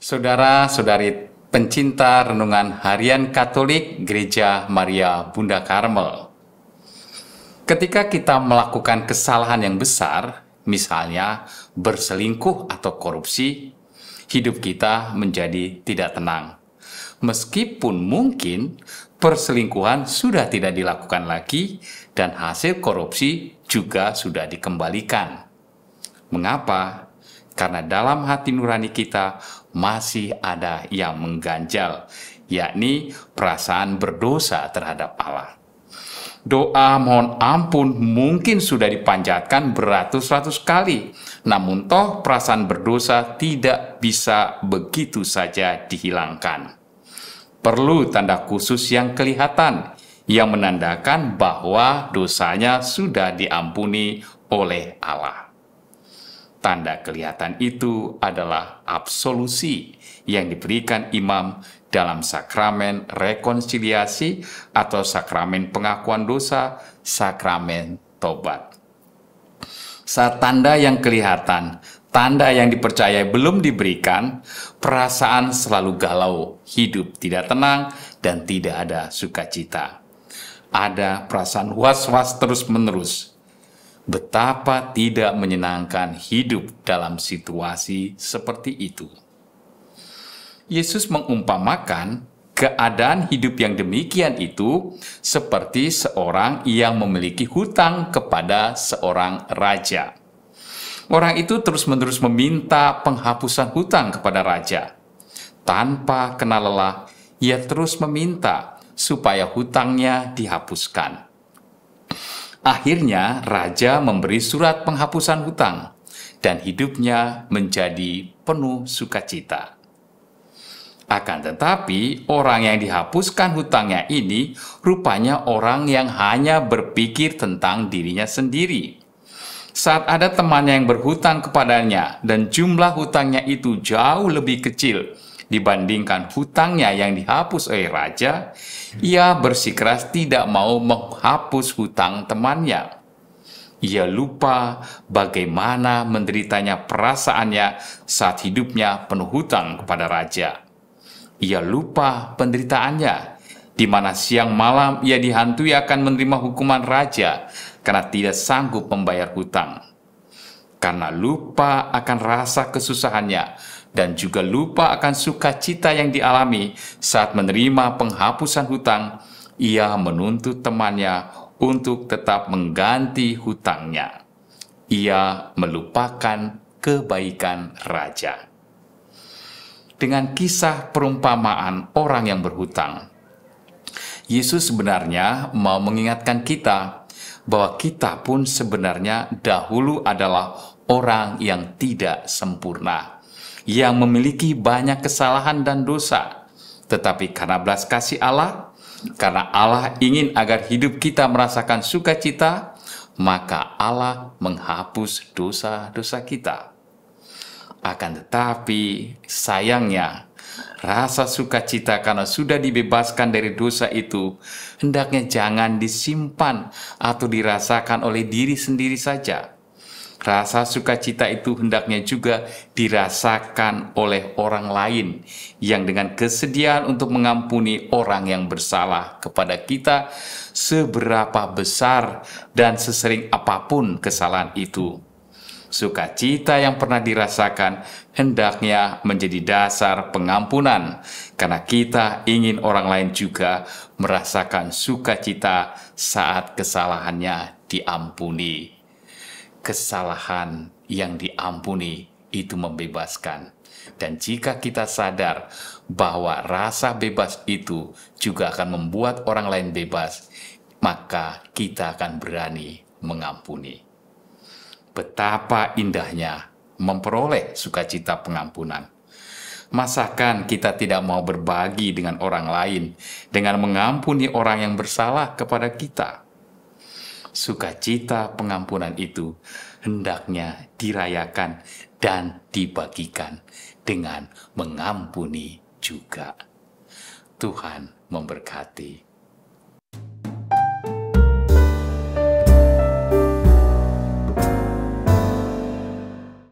Saudara-saudari pencinta renungan harian Katolik Gereja Maria Bunda Karmel. Ketika kita melakukan kesalahan yang besar, misalnya berselingkuh atau korupsi, hidup kita menjadi tidak tenang. Meskipun mungkin perselingkuhan sudah tidak dilakukan lagi dan hasil korupsi juga sudah dikembalikan. Mengapa? karena dalam hati nurani kita masih ada yang mengganjal, yakni perasaan berdosa terhadap Allah. Doa mohon ampun mungkin sudah dipanjatkan beratus-ratus kali, namun toh perasaan berdosa tidak bisa begitu saja dihilangkan. Perlu tanda khusus yang kelihatan yang menandakan bahwa dosanya sudah diampuni oleh Allah. Tanda kelihatan itu adalah absolusi yang diberikan imam dalam sakramen rekonsiliasi atau sakramen pengakuan dosa, sakramen tobat. Saat tanda yang kelihatan, tanda yang dipercaya belum diberikan, perasaan selalu galau, hidup tidak tenang, dan tidak ada sukacita. Ada perasaan was-was terus-menerus, Betapa tidak menyenangkan hidup dalam situasi seperti itu. Yesus mengumpamakan keadaan hidup yang demikian itu seperti seorang yang memiliki hutang kepada seorang raja. Orang itu terus-menerus meminta penghapusan hutang kepada raja. Tanpa kenal lelah, ia terus meminta supaya hutangnya dihapuskan. Akhirnya, raja memberi surat penghapusan hutang, dan hidupnya menjadi penuh sukacita. Akan tetapi, orang yang dihapuskan hutangnya ini rupanya orang yang hanya berpikir tentang dirinya sendiri. Saat ada temannya yang berhutang kepadanya dan jumlah hutangnya itu jauh lebih kecil dibandingkan hutangnya yang dihapus oleh raja, ia bersikeras tidak mau menghapus hutang temannya. Ia lupa bagaimana menderitanya perasaannya saat hidupnya penuh hutang kepada raja. Ia lupa penderitaannya, di mana siang malam ia dihantui akan menerima hukuman raja karena tidak sanggup membayar hutang. Karena lupa akan rasa kesusahannya, dan juga lupa akan sukacita yang dialami saat menerima penghapusan hutang, ia menuntut temannya untuk tetap mengganti hutangnya. Ia melupakan kebaikan raja. Dengan kisah perumpamaan orang yang berhutang, Yesus sebenarnya mau mengingatkan kita bahwa kita pun sebenarnya dahulu adalah orang yang tidak sempurna yang memiliki banyak kesalahan dan dosa. Tetapi karena belas kasih Allah, karena Allah ingin agar hidup kita merasakan sukacita, maka Allah menghapus dosa-dosa kita. Akan tetapi, sayangnya, rasa sukacita karena sudah dibebaskan dari dosa itu, hendaknya jangan disimpan atau dirasakan oleh diri sendiri saja Rasa sukacita itu hendaknya juga dirasakan oleh orang lain yang dengan kesediaan untuk mengampuni orang yang bersalah kepada kita seberapa besar dan sesering apapun kesalahan itu. Sukacita yang pernah dirasakan hendaknya menjadi dasar pengampunan karena kita ingin orang lain juga merasakan sukacita saat kesalahannya diampuni kesalahan yang diampuni itu membebaskan. Dan jika kita sadar bahwa rasa bebas itu juga akan membuat orang lain bebas, maka kita akan berani mengampuni. Betapa indahnya memperoleh sukacita pengampunan. Masakan kita tidak mau berbagi dengan orang lain dengan mengampuni orang yang bersalah kepada kita? sukacita pengampunan itu hendaknya dirayakan dan dibagikan dengan mengampuni juga. Tuhan memberkati.